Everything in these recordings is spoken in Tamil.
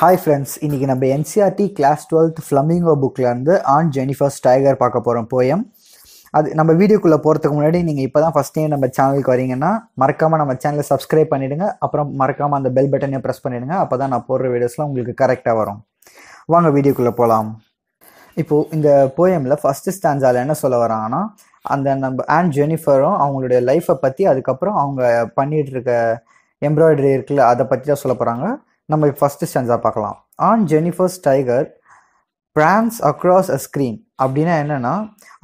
ஹாய் ஃப்ரெண்ட்ஸ் இன்றைக்கி நம்ம என்சிஆர்டி கிளாஸ் டுவெல்த் ஃப்ளமிங்கோ புக்லேருந்து ஆன் ஜெனிஃபர்ஸ் டைகர் பார்க்க போகிறோம் போயம் அது நம்ம வீடியோக்குள்ளே போகிறதுக்கு முன்னாடி நீங்கள் இப்போ தான் ஃபஸ்ட் டைம் நம்ம சேனலுக்கு வரீங்கன்னா மறக்காமல் நம்ம சேனலை சப்ஸ்கிரைப் பண்ணிவிடுங்க அப்புறம் மறக்காமல் அந்த பெல் பட்டனையும் ப்ரெஸ் பண்ணிவிடுங்க அப்போ தான் நான் போடுற வீடியோஸ்லாம் உங்களுக்கு கரெக்டாக வரும் வாங்க வீடியோக்குள்ளே போகலாம் இப்போது இந்த போயமில் ஃபஸ்ட்டு ஸ்டாண்டால் என்ன சொல்ல வராங்கன்னா அந்த நம்ம ஆன் ஜெனிஃபரும் அவங்களுடைய லைஃப்பை பற்றி அதுக்கப்புறம் அவங்க பண்ணிகிட்டு இருக்க எம்ப்ராய்டரி இருக்குல்ல அதை பற்றி தான் சொல்ல போகிறாங்க நம்ம ஃபஸ்ட்டு ஸ்டான்ஸாக பார்க்கலாம் aunt jennifer's tiger prance across a screen அப்படின்னா என்னென்னா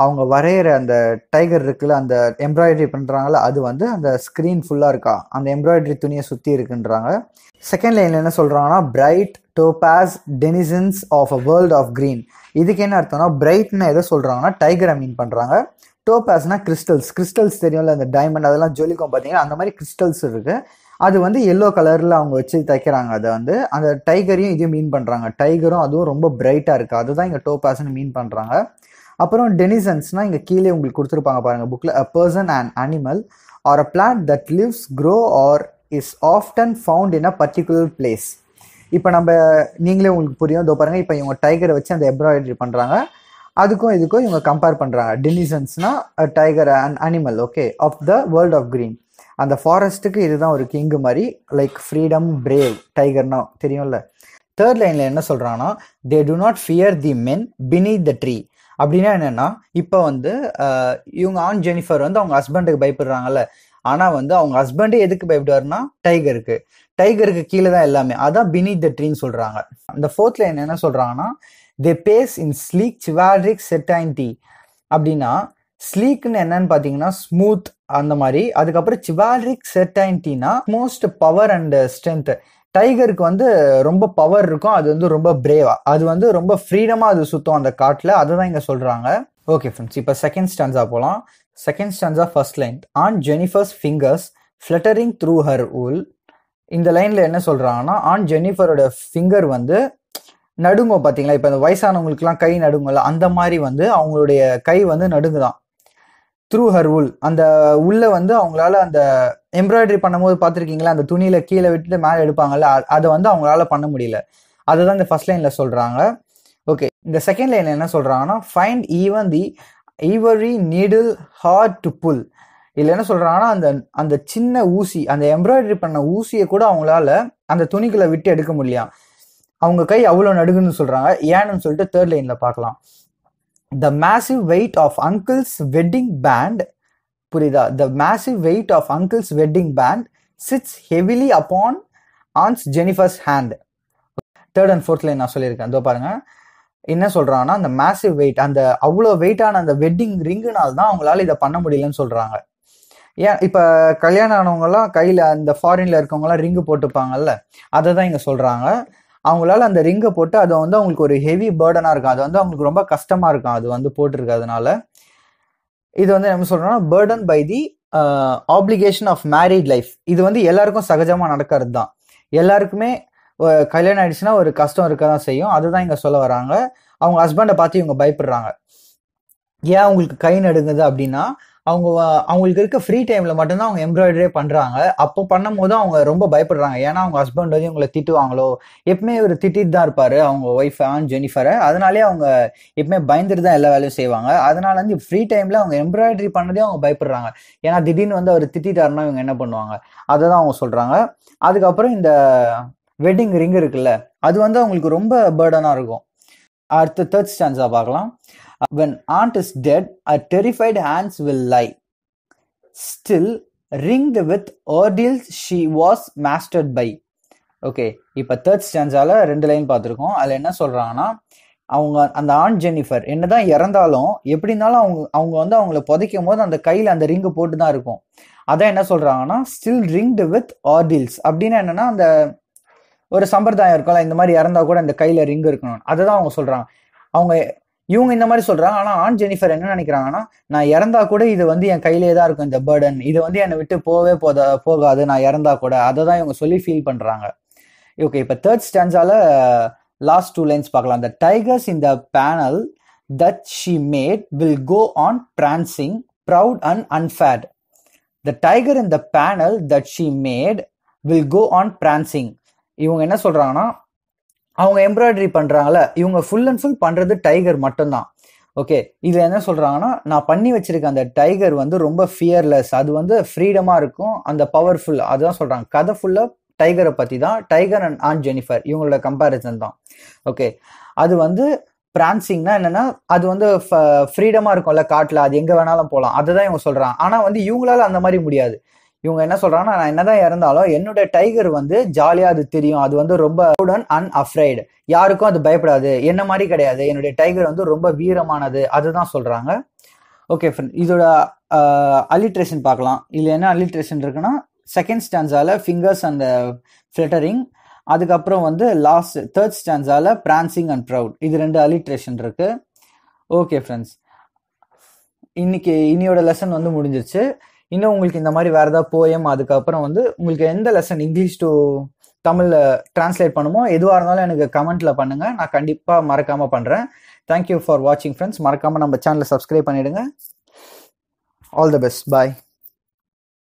அவங்க வரைகிற அந்த டைகர் இருக்குல்ல அந்த எம்ப்ராய்டரி பண்ணுறாங்கள அது வந்து அந்த ஸ்க்ரீன் ஃபுல்லாக இருக்கா அந்த எம்ப்ராய்டரி துணியை சுற்றி இருக்குன்றாங்க செகண்ட் லைனில் என்ன சொல்கிறாங்கன்னா bright topaz denizens of a world of green இதுக்கு என்ன அர்த்தம்னா பிரைட்னா எதை சொல்கிறாங்கன்னா டைகரை மீன் பண்ணுறாங்க டோபாஸ்னால் கிறிஸ்டல்ஸ் கிறிஸ்டல்ஸ் தெரியும்ல அந்த டைமண்ட் அதெல்லாம் ஜொலிக்கும் பார்த்தீங்கன்னா அந்த மாதிரி கிறிஸ்டல்ஸ் இருக்குது அது வந்து எல்லோ கலரில் அவங்க வச்சு தைக்கிறாங்க அதை வந்து அந்த டைகரையும் இதையும் மீன் பண்ணுறாங்க டைகரும் அதுவும் ரொம்ப பிரைட்டாக இருக்குது அதுதான் இங்கே டோபாஸ்ன்னு மீன் பண்ணுறாங்க அப்புறம் டெனிசன்ஸ்னால் இங்கே கீழே உங்களுக்கு கொடுத்துருப்பாங்க பாருங்கள் புக்கில் a person and animal or a plant that lives grow or is often found in a particular place இப்போ நம்ம நீங்களே உங்களுக்கு புரியும் இதோ பாருங்கள் இப்போ இவங்க டைகரை வச்சு அந்த எம்ப்ராய்டரி பண்ணுறாங்க அதுக்கும் இதுக்கும் இவங்க கம்பேர் பண்ணுறாங்க டெனிசன்ஸ்னால் tiger and animal okay of the world of green அந்த ஃபாரஸ்ட்டுக்கு இதுதான் ஒரு கிங்கு மாதிரி லைக் ஃப்ரீடம் பிரேவ் டைகர்னா தெரியும்ல தேர்ட் லைனில் என்ன சொல்கிறான்னா they do not fear the men beneath the tree அப்படின்னா என்னென்னா இப்போ வந்து இவங்க ஆன் ஜெனிஃபர் வந்து அவங்க ஹஸ்பண்டுக்கு பயப்படுறாங்கல்ல ஆனால் வந்து அவங்க ஹஸ்பண்டே எதுக்கு பயப்படுவார்னா டைகருக்கு டைகருக்கு கீழே தான் எல்லாமே அதான் பினீத் த ட்ரீன்னு சொல்கிறாங்க அந்த ஃபோர்த் லைன் என்ன சொல்கிறாங்கன்னா தே பேஸ் இன் ஸ்லீக் செட்டாயின் செட்டாயின்டி அப்படின்னா ஸ்லீக்னு என்னன்னு பார்த்தீங்கன்னா ஸ்மூத் அந்த மாதிரி அதுக்கப்புறம் சிவால்ரிக் செர்டைன்டினா மோஸ்ட் பவர் அண்ட் ஸ்ட்ரென்த் டைகருக்கு வந்து ரொம்ப பவர் இருக்கும் அது வந்து ரொம்ப பிரேவா அது வந்து ரொம்ப ஃப்ரீடமாக அது சுத்தம் அந்த காட்டில் அதை தான் இங்கே சொல்கிறாங்க ஓகே ஃப்ரெண்ட்ஸ் இப்போ செகண்ட் ஸ்டான்ஸா போகலாம் second stanza first line aunt jennifer's fingers fluttering through her wool இந்த லைனில் என்ன சொல்கிறாங்கன்னா ஆன் ஜெனிஃபரோட ஃபிங்கர் வந்து நடுங்கும் பார்த்தீங்களா இப்போ இந்த வயசானவங்களுக்குலாம் கை நடுங்கல அந்த மாதிரி வந்து அவங்களுடைய கை வந்து நடுங்குதான் த்ரூ ஹர் உல் அந்த உள்ள வந்து அவங்களால அந்த எம்ப்ராய்டரி பண்ணும்போது பார்த்துருக்கீங்களா அந்த துணியில கீழே விட்டுட்டு மேலே எடுப்பாங்கல்ல அதை வந்து அவங்களால பண்ண முடியல அதுதான் இந்த ஃபர்ஸ்ட் லைன்ல சொல்றாங்க ஓகே இந்த செகண்ட் லைன்ல என்ன சொல்றாங்கன்னா find even the ivory needle hard to pull இதில் என்ன சொல்கிறாங்கன்னா அந்த அந்த சின்ன ஊசி அந்த எம்ப்ராய்டரி பண்ண ஊசியை கூட அவங்களால அந்த துணிக்குள்ளே விட்டு எடுக்க முடியலாம் அவங்க கை அவ்வளோ நடுகுன்னு சொல்கிறாங்க ஏன்னு சொல்லிட்டு தேர்ட் லைனில் பார்க்கலாம் the massive weight of uncle's wedding band புரியுதா the massive weight of uncle's wedding band sits heavily upon aunt's jennifer's hand third and fourth நான் சொல்லியிருக்கேன் அதோ பாருங்க என்ன சொல்றாங்கன்னா அந்த மேசிவ் வெயிட் அந்த அவ்வளோ வெயிட்டான அந்த வெட்டிங் ரிங்குனால் தான் அவங்களால இதை பண்ண முடியலன்னு சொல்றாங்க ஏன் இப்போ கல்யாணம் ஆனவங்கலாம் கையில் அந்த ஃபாரின்ல இருக்கவங்கலாம் ரிங்கு போட்டுப்பாங்கல்ல அதை தான் இங்கே சொல்றாங்க அவங்களால அந்த ரிங்கை போட்டு அதை வந்து அவங்களுக்கு ஒரு ஹெவி பேர்டனாக இருக்கும் அது வந்து அவங்களுக்கு ரொம்ப கஷ்டமாக இருக்கும் அது வந்து போட்டிருக்கிறதுனால இது வந்து என்ன சொல்கிறோம்னா burden by the application of married life இது வந்து எல்லாருக்கும் சகஜமாக நடக்கிறது தான் எல்லாருக்குமே கல்யாணம் ஆயிடுச்சுன்னா ஒரு கஷ்டம் இருக்க தான் செய்யும் அதுதான் இங்கே சொல்ல வராங்க அவங்க ஹஸ்பண்டை பார்த்து இவங்க பயப்படுறாங்க ஏன் அவங்களுக்கு கை நடுங்குது அப்படின்னா அவங்க அவங்களுக்கு இருக்க ஃப்ரீ டைம்ல மட்டும்தான் அவங்க எம்ப்ராய்டரே பண்றாங்க அப்போ பண்ணும் போது அவங்க ரொம்ப பயப்படுறாங்க ஏன்னா அவங்க ஹஸ்பண்ட் வந்து இவங்களை திட்டுவாங்களோ எப்பவுமே இவர் திட்டிட்டு தான் இருப்பாரு அவங்க ஒய்ஃப் ஆன் ஜெனிஃபரை அதனாலே அவங்க எப்பவுமே பயந்துட்டு தான் எல்லா வேலையும் செய்வாங்க அதனால வந்து ஃப்ரீ டைம்ல அவங்க எம்ப்ராய்டரி பண்ணதே அவங்க பயப்படுறாங்க ஏன்னா திடீர்னு வந்து அவர் திட்டாருன்னா இவங்க என்ன பண்ணுவாங்க அதை தான் அவங்க சொல்றாங்க அதுக்கப்புறம் இந்த வெட்டிங் ரிங் இருக்குல்ல அது வந்து அவங்களுக்கு ரொம்ப பேர்டனாக இருக்கும் அடுத்த தேர்ட் ஸ்டான்ஸா பார்க்கலாம் When aunt is dead, her terrified hands will lie. Still, ringed with ordeals she was mastered by okay இப்போ தேர்ட் ஸ்டான்ஸால ரெண்டு லைன் பார்த்துருக்கோம் அதில் என்ன சொல்கிறாங்கன்னா அவங்க அந்த ஆண் ஜெனிஃபர் என்னதான் இறந்தாலும் எப்படி இருந்தாலும் அவங்க அவங்க வந்து அவங்கள புதைக்கும் போது அந்த கையில் அந்த ரிங்கு போட்டு தான் இருக்கும் அதான் என்ன சொல்கிறாங்கன்னா ஸ்டில் ரிங்டு வித் ஆர்டில்ஸ் அப்படின்னு என்னென்னா அந்த ஒரு சம்பிரதாயம் இருக்கல இந்த மாதிரி இறந்தா கூட அந்த கையில் ரிங்கு இருக்கணும் அதை தான் அவங்க சொல்கிறாங்க அவங்க இவங்க இந்த மாதிரி சொல்றாங்க ஆனா ஆன் ஜெனிஃபர் என்ன நினைக்கிறாங்கன்னா நான் இறந்தா கூட இது வந்து என் கையிலே தான் இருக்கும் இந்த பேர்டன் இது வந்து என்னை விட்டு போவே போத போகாது நான் இறந்தா கூட அதை தான் இவங்க சொல்லி ஃபீல் பண்றாங்க ஓகே இப்போ தேர்ட் ஸ்டான்ஸால லாஸ்ட் டூ லைன்ஸ் பார்க்கலாம் the tigers in the panel that she made will go on prancing proud and unafraid the tiger in the panel that she made will go on prancing இவங்க என்ன சொல்றாங்கன்னா அவங்க எம்ப்ராய்டரி பண்ணுறாங்கள இவங்க ஃபுல் அண்ட் ஃபுல் பண்ணுறது டைகர் மட்டும்தான் ஓகே இது என்ன சொல்கிறாங்கன்னா நான் பண்ணி வச்சிருக்க அந்த டைகர் வந்து ரொம்ப ஃபியர்லெஸ் அது வந்து ஃப்ரீடமாக இருக்கும் அந்த பவர்ஃபுல் அதுதான் சொல்கிறாங்க கதை ஃபுல்லாக டைகரை பற்றி தான் டைகர் அண்ட் ஆன் ஜெனிஃபர் இவங்களோட கம்பேரிசன் தான் ஓகே அது வந்து பிரான்சிங்னா என்னன்னா அது வந்து ஃப்ரீடமாக இருக்கும்ல காட்டில் அது எங்கே வேணாலும் போகலாம் அதை தான் இவங்க சொல்கிறாங்க ஆனால் வந்து இவங்களால அந்த மாதிரி முடியாது இவங்க என்ன சொல்றாங்கன்னா நான் என்னதான் இறந்தாலும் என்னுடைய டைகர் வந்து ஜாலியா அது தெரியும் அது வந்து ரொம்ப அன் அஃப்ரைடு யாருக்கும் அது பயப்படாது என்ன மாதிரி கிடையாது என்னுடைய டைகர் வந்து ரொம்ப வீரமானது அதுதான் சொல்றாங்க ஓகே ஃப்ரெண்ட் இதோட அலிட்ரேஷன் பார்க்கலாம் இதுல என்ன அலிட்ரேஷன் இருக்குன்னா செகண்ட் ஸ்டான்ஸால ஃபிங்கர்ஸ் அண்ட் ஃபிளட்டரிங் அதுக்கப்புறம் வந்து லாஸ்ட் தேர்ட் ஸ்டான்ஸால பிரான்சிங் அண்ட் ப்ரவுட் இது ரெண்டு அலிட்ரேஷன் இருக்கு ஓகே ஃப்ரெண்ட்ஸ் இன்னைக்கு இனியோட லெசன் வந்து முடிஞ்சிச்சு இன்னும் உங்களுக்கு இந்த மாதிரி வேற ஏதாவது போயம் அதுக்கப்புறம் வந்து உங்களுக்கு எந்த லெசன் இங்கிலீஷ் டு தமிழில் டிரான்ஸ்லேட் பண்ணுமோ எதுவாக இருந்தாலும் எனக்கு கமெண்ட்டில் பண்ணுங்கள் நான் கண்டிப்பாக மறக்காமல் பண்ணுறேன் தேங்க்யூ ஃபார் வாட்சிங் ஃப்ரெண்ட்ஸ் மறக்காமல் நம்ம சேனலை சப்ஸ்கிரைப் பண்ணிவிடுங்க ஆல் த பெஸ்ட் பாய்